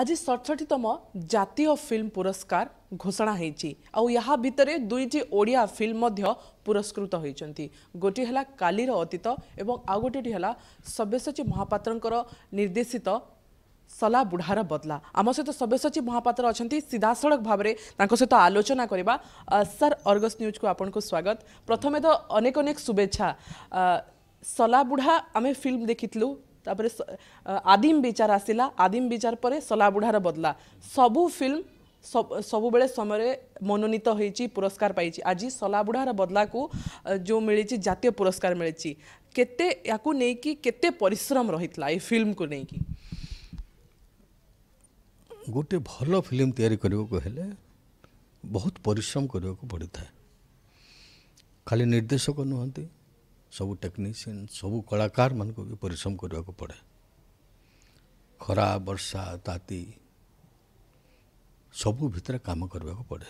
ଆଜି ଷଡ଼ଷଠିତମ ଜାତୀୟ ଫିଲ୍ମ ପୁରସ୍କାର ଘୋଷଣା ହେଇଛି ଆଉ ଏହା ଭିତରେ ଦୁଇଟି ଓଡ଼ିଆ ଫିଲ୍ମ ମଧ୍ୟ ପୁରସ୍କୃତ ହୋଇଛନ୍ତି ଗୋଟିଏ ହେଲା କାଲିର ଅତୀତ ଏବଂ ଆଉ ଗୋଟିଏଟି ହେଲା ସବ୍ୟସାଚୀ ମହାପାତ୍ରଙ୍କର ନିର୍ଦ୍ଦେଶିତ ସଲା ବୁଢ଼ାର ବଦଲା ଆମ ସହିତ ସବ୍ୟସାଚୀ ମହାପାତ୍ର ଅଛନ୍ତି ସିଧାସଳଖ ଭାବରେ ତାଙ୍କ ସହିତ ଆଲୋଚନା କରିବା ସାର୍ ଅର୍ଗସ୍ ନ୍ୟୁଜ୍କୁ ଆପଣଙ୍କୁ ସ୍ୱାଗତ ପ୍ରଥମେ ତ ଅନେକ ଅନେକ ଶୁଭେଚ୍ଛା ସଲା ବୁଢ଼ା ଆମେ ଫିଲ୍ମ ଦେଖିଥିଲୁ तापर आदिम विचार आसला आदिम विचार पर सलाबुढ़ार बदला सबु फिल्म सब सबुबे समय मनोनीत हो पुरस्कार पाई आज सलाबुढ़ार बदला को जो मिली जितिय पुरस्कार मिली केश्रम रही ये फिल्म को लेकिन गोटे भल फिल्म या बहुत पिश्रम करने को पड़ता है खाली निर्देशक नुहतं ସବୁ ଟେକ୍ନିସିଆନ୍ ସବୁ କଳାକାରମାନଙ୍କୁ ବି ପରିଶ୍ରମ କରିବାକୁ ପଡ଼େ ଖରା ବର୍ଷା ତାତି ସବୁ ଭିତରେ କାମ କରିବାକୁ ପଡ଼େ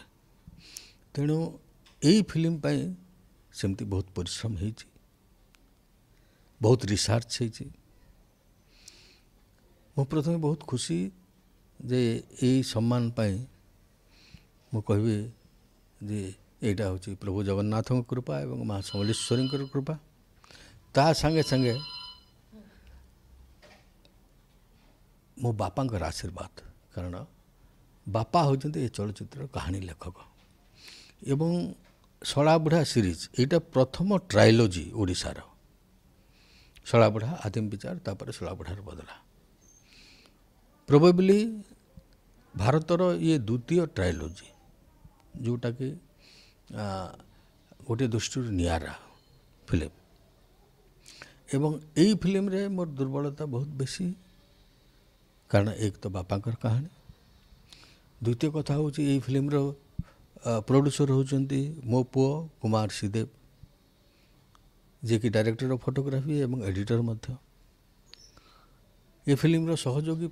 ତେଣୁ ଏଇ ଫିଲ୍ମ ପାଇଁ ସେମିତି ବହୁତ ପରିଶ୍ରମ ହେଇଛି ବହୁତ ରିସର୍ଚ୍ଚ ହେଇଛି ମୁଁ ପ୍ରଥମେ ବହୁତ ଖୁସି ଯେ ଏଇ ସମ୍ମାନ ପାଇଁ ମୁଁ କହିବି ଯେ ଏଇଟା ହେଉଛି ପ୍ରଭୁ ଜଗନ୍ନାଥଙ୍କ କୃପା ଏବଂ ମା' ସମଲେଶ୍ୱରୀଙ୍କର କୃପା ତା ସାଙ୍ଗେ ସାଙ୍ଗେ ମୋ ବାପାଙ୍କର ଆଶୀର୍ବାଦ କାରଣ ବାପା ହେଉଛନ୍ତି ଏ ଚଳଚ୍ଚିତ୍ରର କାହାଣୀ ଲେଖକ ଏବଂ ଶଳାବୁଢ଼ା ସିରିଜ୍ ଏଇଟା ପ୍ରଥମ ଟ୍ରାଇଲୋଜି ଓଡ଼ିଶାର ଶଳାବୁଢ଼ା ଆଦିମ ବିଚାର ତାପରେ ଶଳାବୁଢ଼ାର ବଦଳା ପ୍ରୋବେବଲି ଭାରତର ଇଏ ଦ୍ୱିତୀୟ ଟ୍ରାଇଲୋଜି ଯେଉଁଟାକି ଗୋଟିଏ ଦୃଷ୍ଟିରୁ ନିଆରା ଫିଲ୍ମ ଏବଂ ଏଇ ଫିଲ୍ମରେ ମୋର ଦୁର୍ବଳତା ବହୁତ ବେଶୀ କାରଣ ଏକ ତ ବାପାଙ୍କର କାହାଣୀ ଦ୍ୱିତୀୟ କଥା ହେଉଛି ଏଇ ଫିଲ୍ମର ପ୍ରଡ୍ୟୁସର ହେଉଛନ୍ତି ମୋ ପୁଅ କୁମାର ଶ୍ରୀଦେବ ଯିଏକି ଡାଇରେକ୍ଟର ଅଫ୍ ଫଟୋଗ୍ରାଫି ଏବଂ ଏଡ଼ିଟର ମଧ୍ୟ ଏ ଫିଲ୍ମର ସହଯୋଗୀ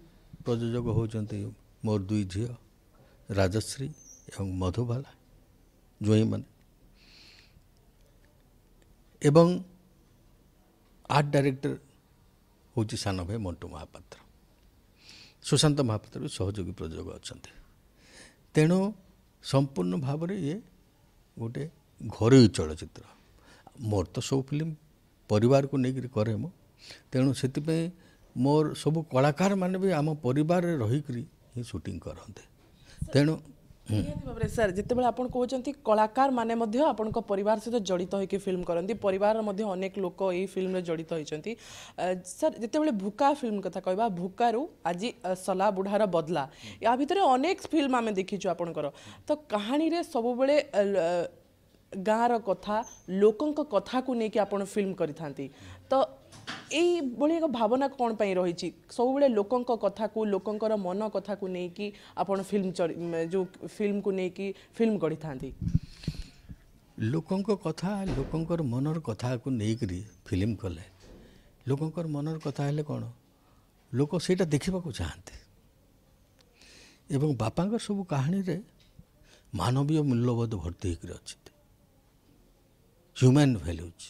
ପ୍ରଯୋଜକ ହେଉଛନ୍ତି ମୋର ଦୁଇ ଝିଅ ରାଜଶ୍ରୀ ଏବଂ ମଧୁବାଲା ଜ୍ୱାଇଁମାନେ ଏବଂ ଆର୍ଟ ଡାଇରେକ୍ଟର ହେଉଛି ସାନ ଭାଇ ମଣ୍ଟୁ ମହାପାତ୍ର ସୁଶାନ୍ତ ମହାପାତ୍ର ବି ସହଯୋଗୀ ପ୍ରଯୋଗ ଅଛନ୍ତି ତେଣୁ ସମ୍ପୂର୍ଣ୍ଣ ଭାବରେ ଇଏ ଗୋଟେ ଘରୋଇ ଚଳଚ୍ଚିତ୍ର ମୋର ତ ସବୁ ଫିଲ୍ମ ପରିବାରକୁ ନେଇକିରି କରେ ମୁଁ ତେଣୁ ସେଥିପାଇଁ ମୋର ସବୁ କଳାକାରମାନେ ବି ଆମ ପରିବାରରେ ରହିକରି ହିଁ ସୁଟିଂ କରନ୍ତି ତେଣୁ ଭାବରେ ସାର୍ ଯେତେବେଳେ ଆପଣ କହୁଛନ୍ତି କଳାକାରମାନେ ମଧ୍ୟ ଆପଣଙ୍କ ପରିବାର ସହିତ ଜଡ଼ିତ ହୋଇକି ଫିଲ୍ମ କରନ୍ତି ପରିବାରର ମଧ୍ୟ ଅନେକ ଲୋକ ଏହି ଫିଲ୍ମରେ ଜଡ଼ିତ ହୋଇଛନ୍ତି ସାର୍ ଯେତେବେଳେ ଭୁକା ଫିଲ୍ମ କଥା କହିବା ଭୁକାରୁ ଆଜି ସଲା ବୁଢ଼ାର ବଦଲା ୟା ଭିତରେ ଅନେକ ଫିଲ୍ମ ଆମେ ଦେଖିଛୁ ଆପଣଙ୍କର ତ କାହାଣୀରେ ସବୁବେଳେ ଗାଁର କଥା ଲୋକଙ୍କ କଥାକୁ ନେଇକି ଆପଣ ଫିଲ୍ମ କରିଥାନ୍ତି ତ ଏଇଭଳି ଏକ ଭାବନା କ'ଣ ପାଇଁ ରହିଛି ସବୁବେଳେ ଲୋକଙ୍କ କଥାକୁ ଲୋକଙ୍କର ମନ କଥାକୁ ନେଇକି ଆପଣ ଫିଲ୍ମ ଯେଉଁ ଫିଲ୍ମକୁ ନେଇକି ଫିଲ୍ମ ଗଢ଼ିଥାନ୍ତି ଲୋକଙ୍କ କଥା ଲୋକଙ୍କର ମନର କଥାକୁ ନେଇକରି ଫିଲ୍ମ କଲେ ଲୋକଙ୍କର ମନର କଥା ହେଲେ କ'ଣ ଲୋକ ସେଇଟା ଦେଖିବାକୁ ଚାହାନ୍ତି ଏବଂ ବାପାଙ୍କର ସବୁ କାହାଣୀରେ ମାନବୀୟ ମୂଲ୍ୟବୋଧ ଭର୍ତ୍ତି ହେଇକରି ଅଛି ହ୍ୟୁମାନ ଭ୍ୟାଲ୍ୟୁଜ୍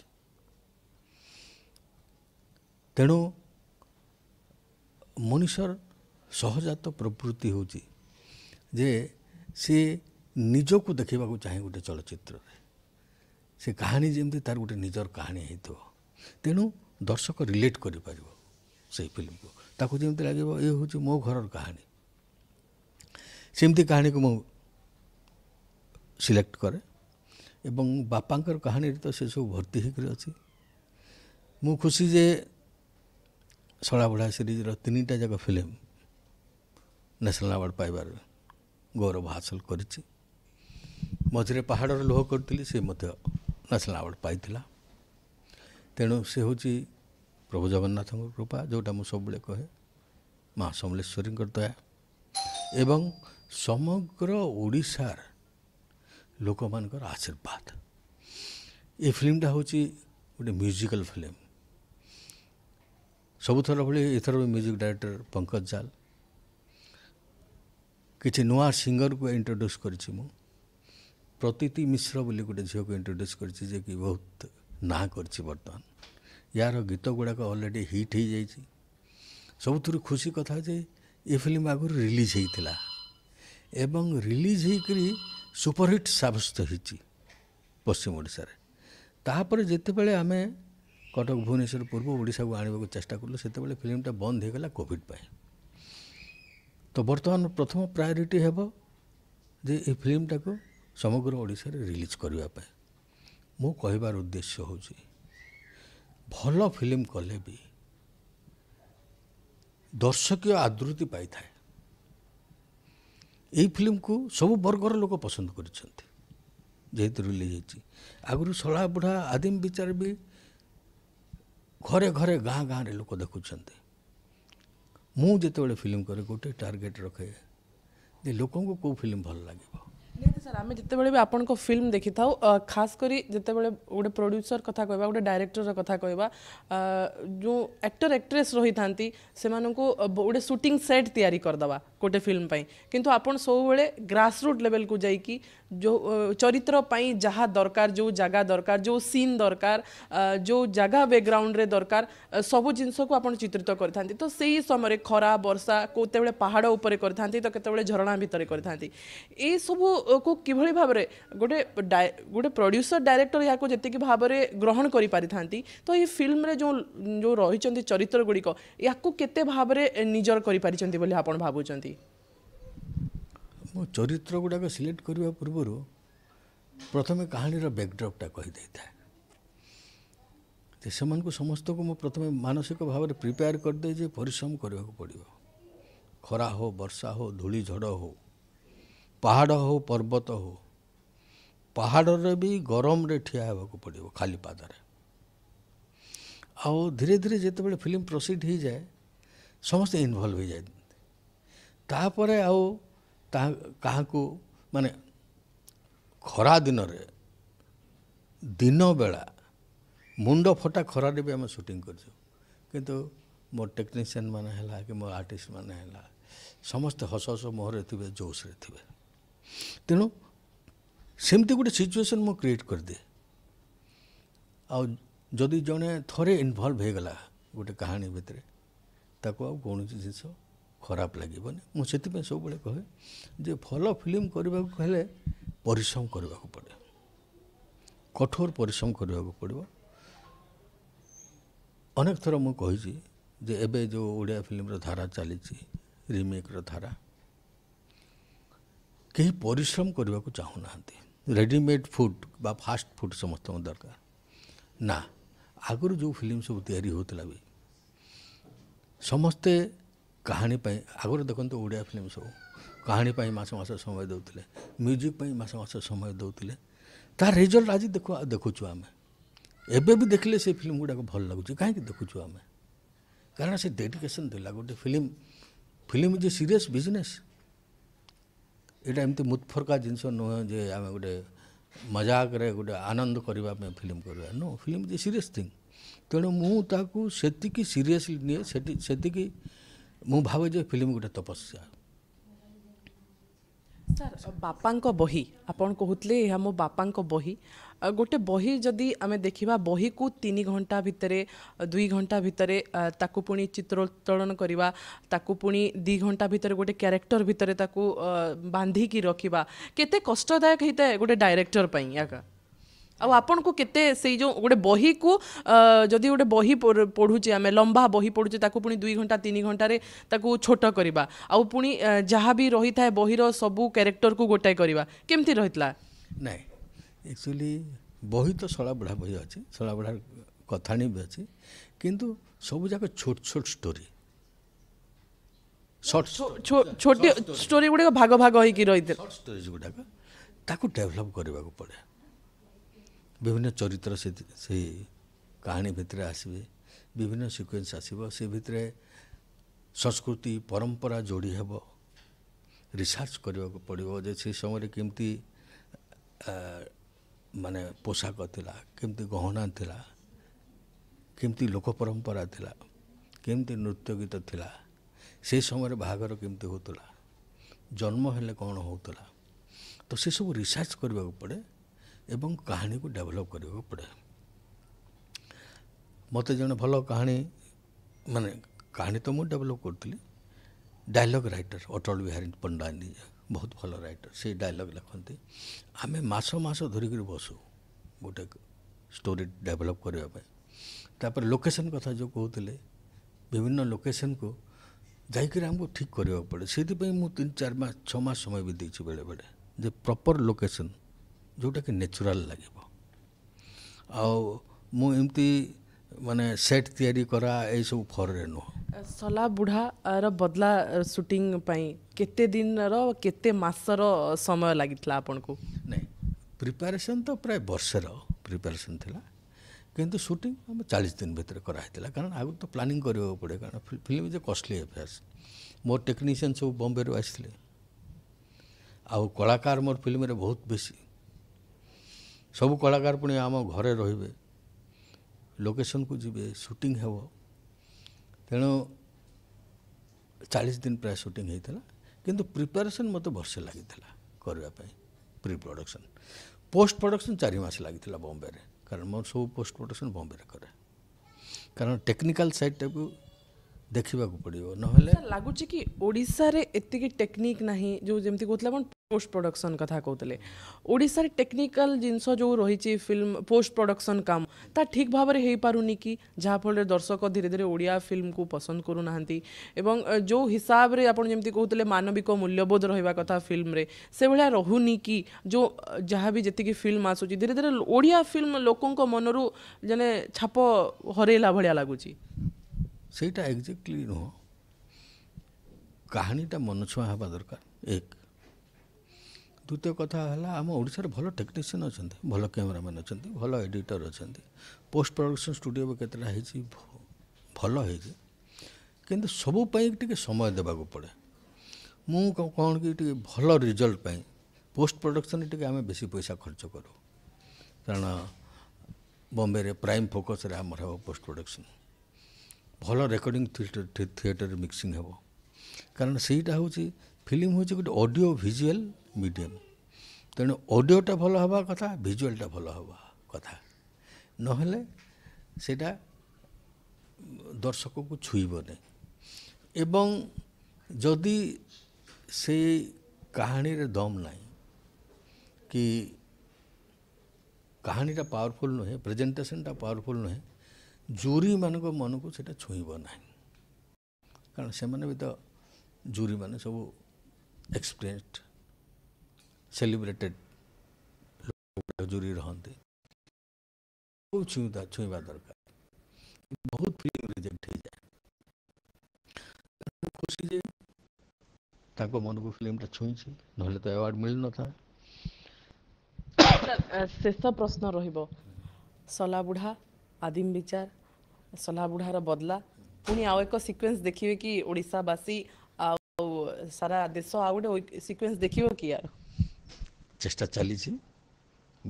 ତେଣୁ ମଣିଷର ସହଜାତ ପ୍ରବୃତ୍ତି ହେଉଛି ଯେ ସେ ନିଜକୁ ଦେଖିବାକୁ ଚାହେଁ ଗୋଟେ ଚଳଚ୍ଚିତ୍ରରେ ସେ କାହାଣୀ ଯେମିତି ତାର ଗୋଟେ ନିଜର କାହାଣୀ ହେଇଥିବ ତେଣୁ ଦର୍ଶକ ରିଲେଟ୍ କରିପାରିବ ସେଇ ଫିଲ୍ମକୁ ତାକୁ ଯେମିତି ଲାଗିବ ଏ ହେଉଛି ମୋ ଘରର କାହାଣୀ ସେମିତି କାହାଣୀକୁ ମୁଁ ସିଲେକ୍ଟ କରେ ଏବଂ ବାପାଙ୍କର କାହାଣୀରେ ତ ସେସବୁ ଭର୍ତ୍ତି ହୋଇକରି ଅଛି ମୁଁ ଖୁସି ଯେ ଶଳାବୁଢ଼ା ସିରିଜ୍ର ତିନିଟା ଯାକ ଫିଲ୍ମ ନ୍ୟାସନାଲ୍ ଆୱାର୍ଡ଼ ପାଇବାର ଗୌରବ ହାସଲ କରିଛି ମଝିରେ ପାହାଡ଼ର ଲୋହ କରିଥିଲି ସେ ମଧ୍ୟ ନ୍ୟାସନାଲ୍ ଆୱାର୍ଡ଼ ପାଇଥିଲା ତେଣୁ ସେ ହେଉଛି ପ୍ରଭୁ ଜଗନ୍ନାଥଙ୍କ କୃପା ଯେଉଁଟା ମୁଁ ସବୁବେଳେ କହେ ମା ସମଲେଶ୍ୱରୀଙ୍କର ଦୟା ଏବଂ ସମଗ୍ର ଓଡ଼ିଶାର ଲୋକମାନଙ୍କର ଆଶୀର୍ବାଦ ଏ ଫିଲ୍ମଟା ହେଉଛି ଗୋଟେ ମ୍ୟୁଜିକାଲ୍ ଫିଲ୍ମ ସବୁଥର ଭଳି ଏଥର ବି ମ୍ୟୁଜିକ୍ ଡାଇରେକ୍ଟର ପଙ୍କଜ ଜାଲ କିଛି ନୂଆ ସିଙ୍ଗରକୁ ଇଣ୍ଟ୍ରୋଡ୍ୟୁସ୍ କରିଛି ମୁଁ ପ୍ରତୀତି ମିଶ୍ର ବୋଲି ଗୋଟେ ଝିଅକୁ ଇଣ୍ଟ୍ରୋଡ୍ୟୁସ୍ କରିଛି ଯେ କି ବହୁତ ନାଁ କରିଛି ବର୍ତ୍ତମାନ ୟାର ଗୀତ ଗୁଡ଼ାକ ଅଲରେଡ଼ି ହିଟ୍ ହୋଇଯାଇଛି ସବୁଥିରୁ ଖୁସି କଥା ଯେ ଏ ଫିଲ୍ମ ଆଗରୁ ରିଲିଜ୍ ହୋଇଥିଲା ଏବଂ ରିଲିଜ୍ ହୋଇକରି ସୁପରହିଟ୍ ସାବ୍ୟସ୍ତ ହୋଇଛି ପଶ୍ଚିମ ଓଡ଼ିଶାରେ ତାପରେ ଯେତେବେଳେ ଆମେ କଟକ ଭୁବନେଶ୍ୱର ପୂର୍ବ ଓଡ଼ିଶାକୁ ଆଣିବାକୁ ଚେଷ୍ଟା କଲୁ ସେତେବେଳେ ଫିଲ୍ମଟା ବନ୍ଦ ହୋଇଗଲା କୋଭିଡ଼ ପାଇଁ ତ ବର୍ତ୍ତମାନ ପ୍ରଥମ ପ୍ରାୟୋରିଟି ହେବ ଯେ ଏ ଫିଲ୍ମଟାକୁ ସମଗ୍ର ଓଡ଼ିଶାରେ ରିଲିଜ୍ କରିବା ପାଇଁ ମୁଁ କହିବାର ଉଦ୍ଦେଶ୍ୟ ହେଉଛି ଭଲ ଫିଲ୍ମ କଲେ ବି ଦର୍ଶକୀୟ ଆଦୃତି ପାଇଥାଏ ଏଇ ଫିଲ୍ମକୁ ସବୁ ବର୍ଗର ଲୋକ ପସନ୍ଦ କରିଛନ୍ତି ଯେହେତୁ ରିଲିଜ୍ ହେଇଛି ଆଗରୁ ସଳା ବୁଢ଼ା ଆଦିମ ବିଚାର ବି ଘରେ ଘରେ ଗାଁ ଗାଁରେ ଲୋକ ଦେଖୁଛନ୍ତି ମୁଁ ଯେତେବେଳେ ଫିଲ୍ମ କରେ ଗୋଟେ ଟାର୍ଗେଟ୍ ରଖେ ଯେ ଲୋକଙ୍କୁ କେଉଁ ଫିଲ୍ମ ଭଲ ଲାଗିବ आम जिते भी आप फिल्म देखी था खास जिते गोटे प्रोड्यूसर कथा कह गोटे डायरेक्टर कथा कह जो एक्टर एक्ट्रेस रही था से गोटे सुटिंग सेट तैयारी करदे गोटे फिल्म पर किंतु आपन सब ग्रासरूट लेवल को जाकि जो चरित्र जहाँ दरकार जो जगह दरकार जो सीन दरकार जो जगह बैकग्राउंड रे दरकार सब जिनस को आप चित्रित करते तो से समय खरा बर्षा कोते पहाड़ उपर कर तो केतबले झरणा भितर कर सबू को কিভাবে ভাবে গোটে গোটে প্রড্যুসর ডাইরেক্টর ইয়াকে যেত ভাবে গ্রহণ করে পারি থাকে তো এই ফিল্মে যে যে রয়েছেন চরিত্রগুড়ি ইয়াকে কেতে ভাবে নিজর করে পারি বলে আপনার ভাবুচ্ছেন চরিত্র গুড়াক সিলেক্ট করা পূর্ব প্রথমে কাহিনীর ব্যাকড্রপটা কহিদাই থাকে ସେମାନଙ୍କୁ ସମସ୍ତଙ୍କୁ ମୁଁ ପ୍ରଥମେ ମାନସିକ ଭାବରେ ପ୍ରିପେୟାର କରିଦିଏ ଯେ ପରିଶ୍ରମ କରିବାକୁ ପଡ଼ିବ ଖରା ହଉ ବର୍ଷା ହଉ ଧୂଳି ଝଡ଼ ହଉ ପାହାଡ଼ ହେଉ ପର୍ବତ ହେଉ ପାହାଡ଼ରେ ବି ଗରମରେ ଠିଆ ହେବାକୁ ପଡ଼ିବ ଖାଲି ପାଦରେ ଆଉ ଧୀରେ ଧୀରେ ଯେତେବେଳେ ଫିଲ୍ମ ପ୍ରସିଡ଼୍ ହୋଇଯାଏ ସମସ୍ତେ ଇନଭଲ୍ଭ ହେଇଯାଇଥାନ୍ତି ତାପରେ ଆଉ ତାହା କାହାକୁ ମାନେ ଖରାଦିନରେ ଦିନବେଳା ମୁଣ୍ଡ ଫଟା ଖରାରେ ବି ଆମେ ସୁଟିଂ କରିଛୁ କିନ୍ତୁ ମୋ ଟେକ୍ନିସିଆନ୍ ମାନେ ହେଲା କି ମୋ ଆର୍ଟିଷ୍ଟମାନେ ହେଲା ସମସ୍ତେ ହସ ହସ ମୋହରେ ଥିବେ ଜୋସ୍ରେ ଥିବେ ତେଣୁ ସେମିତି ଗୋଟେ ସିଚୁଏସନ୍ ମୁଁ କ୍ରିଏଟ୍ କରିଦିଏ ଆଉ ଯଦି ଜଣେ ଥରେ ଇନଭଲ୍ଭ ହୋଇଗଲା ଗୋଟେ କାହାଣୀ ଭିତରେ ତାକୁ ଆଉ କୌଣସି ଜିନିଷ ଖରାପ ଲାଗିବନି ମୁଁ ସେଥିପାଇଁ ସବୁବେଳେ କହେ ଯେ ଭଲ ଫିଲ୍ମ କରିବାକୁ ହେଲେ ପରିଶ୍ରମ କରିବାକୁ ପଡ଼େ କଠୋର ପରିଶ୍ରମ କରିବାକୁ ପଡ଼ିବ ଅନେକ ଥର ମୁଁ କହିଛି ଯେ ଏବେ ଯେଉଁ ଓଡ଼ିଆ ଫିଲ୍ମର ଧାରା ଚାଲିଛି ରିମେକ୍ର ଧାରା କେହି ପରିଶ୍ରମ କରିବାକୁ ଚାହୁଁନାହାନ୍ତି ରେଡ଼ିମେଡ଼୍ ଫୁଡ଼୍ ବା ଫାଷ୍ଟ ଫୁଡ଼୍ ସମସ୍ତଙ୍କ ଦରକାର ନା ଆଗରୁ ଯେଉଁ ଫିଲ୍ମ ସବୁ ତିଆରି ହେଉଥିଲା ବି ସମସ୍ତେ କାହାଣୀ ପାଇଁ ଆଗରୁ ଦେଖନ୍ତୁ ଓଡ଼ିଆ ଫିଲ୍ମ ସବୁ କାହାଣୀ ପାଇଁ ମାସ ମାସ ସମୟ ଦେଉଥିଲେ ମ୍ୟୁଜିକ୍ ପାଇଁ ମାସ ମାସ ସମୟ ଦେଉଥିଲେ ତା ରେଜଲ୍ଟ ଆଜି ଦେଖୁ ଦେଖୁଛୁ ଆମେ ଏବେ ବି ଦେଖିଲେ ସେ ଫିଲ୍ମ ଗୁଡ଼ାକ ଭଲ ଲାଗୁଛି କାହିଁକି ଦେଖୁଛୁ ଆମେ କାରଣ ସେ ଡେଡିକେସନ୍ ଥିଲା ଗୋଟେ film film is a serious business ଏଇଟା ଏମିତି ମୁତଫରକା ଜିନିଷ ନୁହେଁ ଯେ ଆମେ ଗୋଟେ ମଜାକରେ ଗୋଟେ ଆନନ୍ଦ କରିବା ପାଇଁ ଫିଲ୍ମ କରିବା no film is serious thing ତେଣୁ ମୁଁ ତାକୁ ସେତିକି ସିରିୟସଲି ନିଏ ସେତିକି ମୁଁ ଭାବେ ଯେ ଫିଲ୍ମ ଗୋଟେ ତପସ୍ୟା ସାର୍ ବାପାଙ୍କ ବହି ଆପଣ କହୁଥିଲେ ଏହା ମୋ ବାପାଙ୍କ ବହି ଗୋଟେ ବହି ଯଦି ଆମେ ଦେଖିବା ବହିକୁ ତିନି ଘଣ୍ଟା ଭିତରେ ଦୁଇ ଘଣ୍ଟା ଭିତରେ ତାକୁ ପୁଣି ଚିତ୍ରୋତ୍ତୋଳନ କରିବା ତାକୁ ପୁଣି ଦୁଇ ଘଣ୍ଟା ଭିତରେ ଗୋଟେ କ୍ୟାରେକ୍ଟର ଭିତରେ ତାକୁ ବାନ୍ଧିକି ରଖିବା କେତେ କଷ୍ଟଦାୟକ ହେଇଥାଏ ଗୋଟେ ଡାଇରେକ୍ଟର ପାଇଁ ଆକା ଆଉ ଆପଣଙ୍କୁ କେତେ ସେଇ ଯେଉଁ ଗୋଟେ ବହିକୁ ଯଦି ଗୋଟେ ବହି ପଢ଼ୁଛେ ଆମେ ଲମ୍ବା ବହି ପଢ଼ୁଛେ ତାକୁ ପୁଣି ଦୁଇ ଘଣ୍ଟା ତିନି ଘଣ୍ଟାରେ ତାକୁ ଛୋଟ କରିବା ଆଉ ପୁଣି ଯାହା ବି ରହିଥାଏ ବହିର ସବୁ କ୍ୟାରେକ୍ଟରକୁ ଗୋଟାଏ କରିବା କେମିତି ରହିଥିଲା ନାଇଁ ଏକ୍ଚୁଆଲି ବହି ତ ଶଳାବୁଢ଼ା ବହି ଅଛି ସଳାବୁଢ଼ା କଥାଣୀ ବି ଅଛି କିନ୍ତୁ ସବୁଯାକ ଛୋଟ ଛୋଟ ଷ୍ଟୋରୀ ଛୋଟ ଷ୍ଟୋରୀ ଗୁଡ଼ାକ ଭାଗ ଭାଗ ହେଇକି ରହିଥିଲା ସର୍ଟ ଗୁଡ଼ାକ ତାକୁ ଡେଭଲପ୍ କରିବାକୁ ପଡ଼େ ବିଭିନ୍ନ ଚରିତ୍ର ସେ ସେହି କାହାଣୀ ଭିତରେ ଆସିବେ ବିଭିନ୍ନ ସିକ୍ୱେନ୍ସ ଆସିବ ସେ ଭିତରେ ସଂସ୍କୃତି ପରମ୍ପରା ଯୋଡ଼ି ହେବ ରିସର୍ଚ୍ଚ କରିବାକୁ ପଡ଼ିବ ଯେ ସେ ସମୟରେ କେମିତି ମାନେ ପୋଷାକ ଥିଲା କେମିତି ଗହଣା ଥିଲା କେମିତି ଲୋକ ପରମ୍ପରା ଥିଲା କେମିତି ନୃତ୍ୟ ଗୀତ ଥିଲା ସେ ସମୟରେ ବାହାଘର କେମିତି ହେଉଥିଲା ଜନ୍ମ ହେଲେ କ'ଣ ହେଉଥିଲା ତ ସେସବୁ ରିସର୍ଚ୍ଚ କରିବାକୁ ପଡ଼େ ଏବଂ କାହାଣୀକୁ ଡେଭଲପ୍ କରିବାକୁ ପଡ଼େ ମୋତେ ଜଣେ ଭଲ କାହାଣୀ ମାନେ କାହାଣୀ ତ ମୁଁ ଡେଭଲପ୍ କରୁଥିଲି ଡାଇଲଗ୍ ରାଇଟର୍ ଅଟଳ ବିହାରୀ ପଣ୍ଡା ପଣ୍ଡାନୀ ବହୁତ ଭଲ ରାଇଟର୍ ସେ ଡାଇଲଗ୍ ଲେଖନ୍ତି ଆମେ ମାସ ମାସ ଧରିକିରି ବସୁ ଗୋଟେ ଷ୍ଟୋରୀ ଡେଭଲପ୍ କରିବା ପାଇଁ ତାପରେ ଲୋକେସନ୍ କଥା ଯେଉଁ କହୁଥିଲେ ବିଭିନ୍ନ ଲୋକେସନ୍କୁ ଯାଇକିରି ଆମକୁ ଠିକ୍ କରିବାକୁ ପଡ଼େ ସେଥିପାଇଁ ମୁଁ ତିନି ଚାରି ମାସ ଛଅ ମାସ ସମୟ ବି ଦେଇଛି ବେଳେବେଳେ ଯେ ପ୍ରପର୍ ଲୋକେସନ୍ ଯେଉଁଟାକି ନେଚୁରାଲ ଲାଗିବ ଆଉ ମୁଁ ଏମିତି ମାନେ ସେଟ୍ ତିଆରି କରା ଏଇସବୁ ଫରରେ ନୁହଁ ସଲା ବୁଢ଼ାର ବଦଲା ସୁଟିଂ ପାଇଁ କେତେ ଦିନର କେତେ ମାସର ସମୟ ଲାଗିଥିଲା ଆପଣଙ୍କୁ ନାଇଁ ପ୍ରିପାରେସନ୍ ତ ପ୍ରାୟ ବର୍ଷର ପ୍ରିପାରେସନ୍ ଥିଲା କିନ୍ତୁ ସୁଟିଂ ଆମେ ଚାଳିଶ ଦିନ ଭିତରେ କରାହେଇଥିଲା କାରଣ ଆଗକୁ ତ ପ୍ଲାନିଂ କରିବାକୁ ପଡ଼େ କାରଣ ଫିଲ୍ମ ଯେ କଷ୍ଟଲି ଏଫେୟାର୍ସ ମୋର ଟେକ୍ନିସିଆନ୍ ସବୁ ବମ୍ବେରୁ ଆସିଥିଲେ ଆଉ କଳାକାର ମୋର ଫିଲ୍ମରେ ବହୁତ ବେଶୀ ସବୁ କଳାକାର ପୁଣି ଆମ ଘରେ ରହିବେ ଲୋକେସନ୍କୁ ଯିବେ ସୁଟିଂ ହେବ ତେଣୁ ଚାଳିଶ ଦିନ ପ୍ରାୟ ସୁଟିଂ ହେଇଥିଲା କିନ୍ତୁ ପ୍ରିପାରେସନ୍ ମୋତେ ବର୍ଷେ ଲାଗିଥିଲା କରିବା ପାଇଁ ପ୍ରି ପ୍ରଡ଼କ୍ସନ୍ ପୋଷ୍ଟ ପ୍ରଡ଼କ୍ସନ୍ ଚାରି ମାସ ଲାଗିଥିଲା ବମ୍ବେରେ କାରଣ ମୋର ସବୁ ପୋଷ୍ଟ ପ୍ରଡ଼କ୍ସନ୍ ବମ୍ବେରେ କରେ କାରଣ ଟେକ୍ନିକାଲ୍ ସାଇଡ଼୍ଟାକୁ ଦେଖିବାକୁ ପଡ଼ିବ ନହେଲେ ଲାଗୁଛି କି ଓଡ଼ିଶାରେ ଏତିକି ଟେକ୍ନିକ୍ ନାହିଁ ଯେଉଁ ଯେମିତି କହୁଥିଲେ ଆପଣ पोस्ट प्रडक्शन कथा कहते ओडार टेक्निकाल जिनस जो रही फिल्म पोस्ट प्रडक्शन काम ता ठीक भाव हो पार नहीं कि जहाँफल दर्शक धीरे धीरे ओडिया फिल्म को पसंद करूँ एवं जो हिसाब से आज जमी कहते मानविक मूल्यबोध रहा कथा फिल्म रे से भाया रोनी कि जो जहाँ भी जी फिल्म आसूँ धीरे धीरे ओडिया फिल्म लोक मनरु जने छाप हर भाया लगुच एक्जाक्टली नुह कहानीटा मन छुआ हवा दरकार एक দ্বিତୀয় কথা ହେଲା ଆମ ଓଡ଼ିଶାରେ ଭଲ ଟେକ୍ନିସିଆନ୍ ଅଛନ୍ତି ଭଲ କ୍ୟାମେରାମ୍ୟାନ୍ ଅଛନ୍ତି ଭଲ ଏଡ଼ିଟର୍ ଅଛନ୍ତି ପୋଷ୍ଟ ପ୍ରଡକ୍ସନ୍ ଷ୍ଟୁଡ଼ିଓ ବି କେତେଟା ହେଇଛି ଭଲ ହେଇଛି କିନ୍ତୁ ସବୁ ପାଇଁ ଟିକେ ସମୟ ଦେବାକୁ ପଡ଼େ ମୁଁ କ'ଣ କି ଟିକେ ଭଲ ରିଜଲ୍ଟ ପାଇଁ ପୋଷ୍ଟ ପ୍ରଡକ୍ସନ୍ରେ ଟିକେ ଆମେ ବେଶୀ ପଇସା ଖର୍ଚ୍ଚ କରୁ କାରଣ ବମ୍ବେରେ ପ୍ରାଇମ୍ ଫୋକସ୍ରେ ଆମର ହେବ ପୋଷ୍ଟ ପ୍ରଡକ୍ସନ୍ ଭଲ ରେକର୍ଡ଼ିଂ ଥିଏଟର୍ ମିକ୍ସିଂ ହେବ କାରଣ ସେଇଟା ହେଉଛି ଫିଲ୍ମ ହେଉଛି ଗୋଟେ ଅଡ଼ିଓ ଭିଜୁଆଲ୍ ମିଡ଼ିୟମ୍ ତେଣୁ ଅଡ଼ିଓଟା ଭଲ ହେବା କଥା ଭିଜୁଆଲ୍ଟା ଭଲ ହେବା କଥା ନହେଲେ ସେଇଟା ଦର୍ଶକକୁ ଛୁଇଁବନି ଏବଂ ଯଦି ସେ କାହାଣୀରେ ଦମ୍ ନାହିଁ କି କାହାଣୀଟା ପାୱାରଫୁଲ୍ ନୁହେଁ ପ୍ରେଜେଣ୍ଟେସନ୍ଟା ପାୱାରଫୁଲ୍ ନୁହେଁ ଜୁରିମାନଙ୍କ ମନକୁ ସେଇଟା ଛୁଇଁବ ନାହିଁ କାରଣ ସେମାନେ ବି ତ ଜୁରିମାନେ ସବୁ ଏକ୍ସପିରିଏନ୍ସଡ୍ સેલિબ્રેટેડ હજૂરી રહନ୍ତି બહુ ଛୁଇଁବା ଛୁଇଁବା ଦରକାର ବହୁତ ଫିଲ୍ମ ରିଜେକ୍ଟ ହେଇଯାଏ ଖୁସି ଯେ ତାଙ୍କ ମନକୁ ଫିଲ୍ମଟା ଛୁଇଁଛି ନହେଲେ ତ ଆୱାର୍ଡ଼ ମିଳିନଥାଏ ଶେଷ ପ୍ରଶ୍ନ ରହିବ ସଲାବୁଢ଼ା ଆଦିମ ବିଚାର ସଲାବୁଢ଼ାର ବଦଲା ପୁଣି ଆଉ ଏକ ସିକ୍ୱେନ୍ସ ଦେଖିବେ କି ଓଡ଼ିଶାବାସୀ ଆଉ ସାରା ଦେଶ ଆଉ ଗୋଟେ ସିକ୍ୱେନ୍ସ ଦେଖିବ କି ଆର ଚେଷ୍ଟା ଚାଲିଛି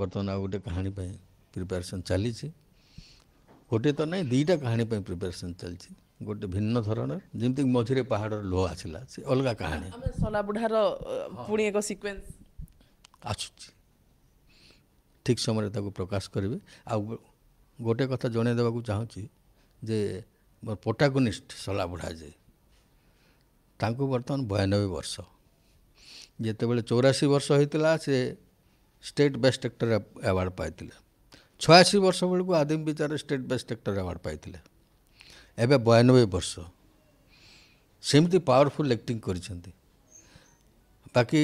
ବର୍ତ୍ତମାନ ଆଉ ଗୋଟେ କାହାଣୀ ପାଇଁ ପ୍ରିପାରେସନ୍ ଚାଲିଛି ଗୋଟିଏ ତ ନାହିଁ ଦୁଇଟା କାହାଣୀ ପାଇଁ ପ୍ରିପାରେସନ୍ ଚାଲିଛି ଗୋଟେ ଭିନ୍ନ ଧରଣର ଯେମିତିକି ମଝିରେ ପାହାଡ଼ର ଲୋହ ଆସିଲା ସେ ଅଲଗା କାହାଣୀ ସଲାବୁଢ଼ାର ପୁଣି ଏକ ସିକ୍ୱେନ୍ସ ଆସୁଛି ଠିକ୍ ସମୟରେ ତାକୁ ପ୍ରକାଶ କରିବେ ଆଉ ଗୋଟେ କଥା ଜଣାଇ ଦେବାକୁ ଚାହୁଁଛି ଯେ ମୋର ପୋଟାଗୋନିଷ୍ଟ ସଲାବୁଢ଼ା ଯେ ତାଙ୍କୁ ବର୍ତ୍ତମାନ ବୟାନବେ ବର୍ଷ ଯେତେବେଳେ ଚଉରାଅଶୀ ବର୍ଷ ହୋଇଥିଲା ସେ ଷ୍ଟେଟ୍ ବେଷ୍ଟ ଆକ୍ଟର ଆୱାର୍ଡ଼ ପାଇଥିଲେ ଛୟାଅଶୀ ବର୍ଷ ବେଳକୁ ଆଦିମ ବିଚାର ଷ୍ଟେଟ୍ ବେଷ୍ଟ ଆକ୍ଟର ଆୱାର୍ଡ଼ ପାଇଥିଲେ ଏବେ ବୟାନବେ ବର୍ଷ ସେମିତି ପାୱାରଫୁଲ୍ ଆକ୍ଟିଂ କରିଛନ୍ତି ବାକି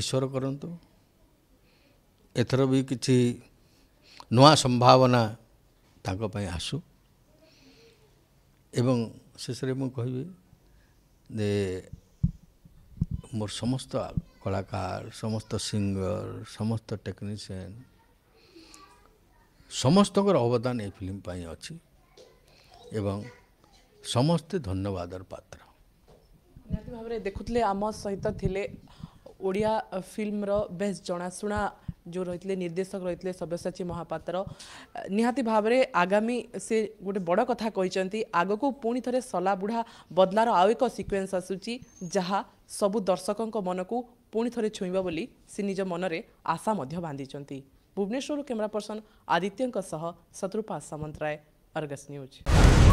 ଈଶ୍ୱର କରନ୍ତୁ ଏଥର ବି କିଛି ନୂଆ ସମ୍ଭାବନା ତାଙ୍କ ପାଇଁ ଆସୁ ଏବଂ ଶେଷରେ ମୁଁ କହିବି ଯେ ମୋର ସମସ୍ତ କଳାକାର ସମସ୍ତ ସିଙ୍ଗର ସମସ୍ତ ଟେକ୍ନିସିଆନ୍ ସମସ୍ତଙ୍କର ଅବଦାନ ଏ ଫିଲ୍ମ ପାଇଁ ଅଛି ଏବଂ ସମସ୍ତେ ଧନ୍ୟବାଦର ପାତ୍ର ଭାବରେ ଦେଖୁଥିଲେ ଆମ ସହିତ ଥିଲେ ଓଡ଼ିଆ ଫିଲ୍ମର ବେଶ୍ ଜଣାଶୁଣା जो रही निर्देशक रही सब्यसाची महापात्र निहाती भाव में आगामी से गोटे बड़ कथा कहते आग को पुणी थे सलाबुढ़ा बदलार आउ एक सिक्वेन्स आसूची जहाँ सबु दर्शकों मन को पुणी थे छुईब बोली से निज मन में आशा बांधि भुवनेश्वर कैमेरा पर्सन आदित्य सह शत्रुपा सामंतराय अरगस न्यूज